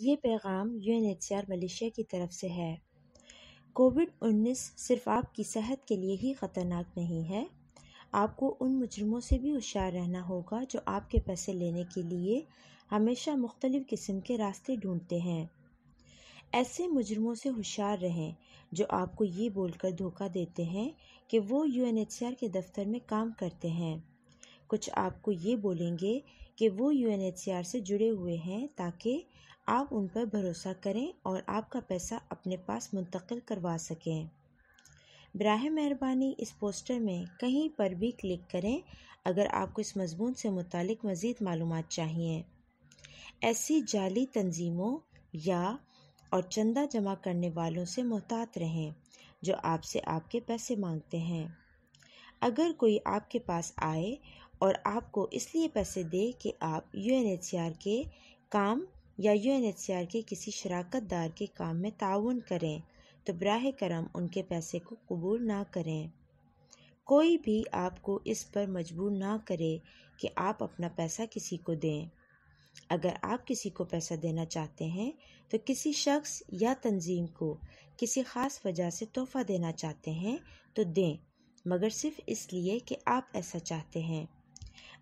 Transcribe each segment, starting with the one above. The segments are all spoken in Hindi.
ये पैगाम आर मलेशिया की तरफ से है कोविड उन्नीस सिर्फ आपकी सेहत के लिए ही ख़तरनाक नहीं है आपको उन मुजरमों से भी होशियार रहना होगा जो आपके पैसे लेने के लिए हमेशा मुख्तलिफ़ किस्म के रास्ते ढूंढते हैं ऐसे मुजरमों से होशियार रहें जो आपको ये बोलकर धोखा देते हैं कि वो आर के दफ्तर में काम करते हैं कुछ आपको ये बोलेंगे कि वो आर से जुड़े हुए हैं ताकि आप उन पर भरोसा करें और आपका पैसा अपने पास मुंतकिल करवा सकें बर मेहरबानी इस पोस्टर में कहीं पर भी क्लिक करें अगर आपको इस मज़मून से मुतक मज़ीद मालूम चाहिए ऐसी जाली तंजीमों या और चंदा जमा करने वालों से मोहतात रहें जो आपसे आपके पैसे मांगते हैं अगर कोई आपके पास आए और आपको इसलिए पैसे दे कि आप यू के काम या यू के किसी शराकत दार के काम में ताउन करें तो बरह करम उनके पैसे को कबूल ना करें कोई भी आपको इस पर मजबूर ना करे कि आप अपना पैसा किसी को दें अगर आप किसी को पैसा देना चाहते हैं तो किसी शख्स या तंजीम को किसी ख़ास वजह से तोहफ़ा देना चाहते हैं तो दें मगर सिर्फ़ इसलिए कि आप ऐसा चाहते हैं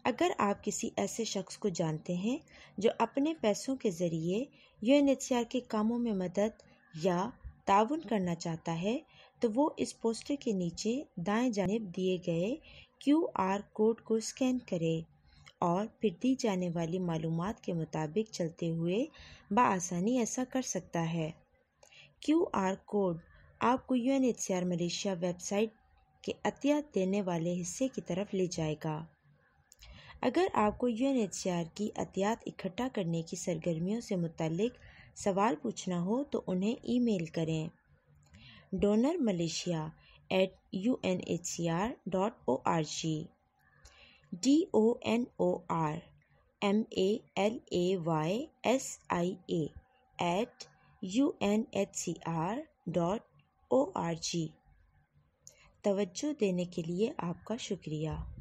अगर आप किसी ऐसे शख्स को जानते हैं जो अपने पैसों के ज़रिए यूएनएचसीआर के कामों में मदद या ताउन करना चाहता है तो वो इस पोस्टर के नीचे दाएं जानब दिए गए क्यू आर कोड को स्कैन करें और फिर दी जाने वाली मालूम के मुताबिक चलते हुए बसानी ऐसा कर सकता है क्यू आर कोड आपको U N H C R Malaysia website के अतिया देने वाले हिस्से की तरफ ले जाएगा अगर आपको यू की अतियात इकट्ठा करने की सरगर्मियों से मुतक सवाल पूछना हो तो उन्हें ईमेल करें donor Malaysia at U N H C R dot O R G D O N O R M A L A Y S I at U N H C R dot O R G तवज्जो देने के लिए आपका शुक्रिया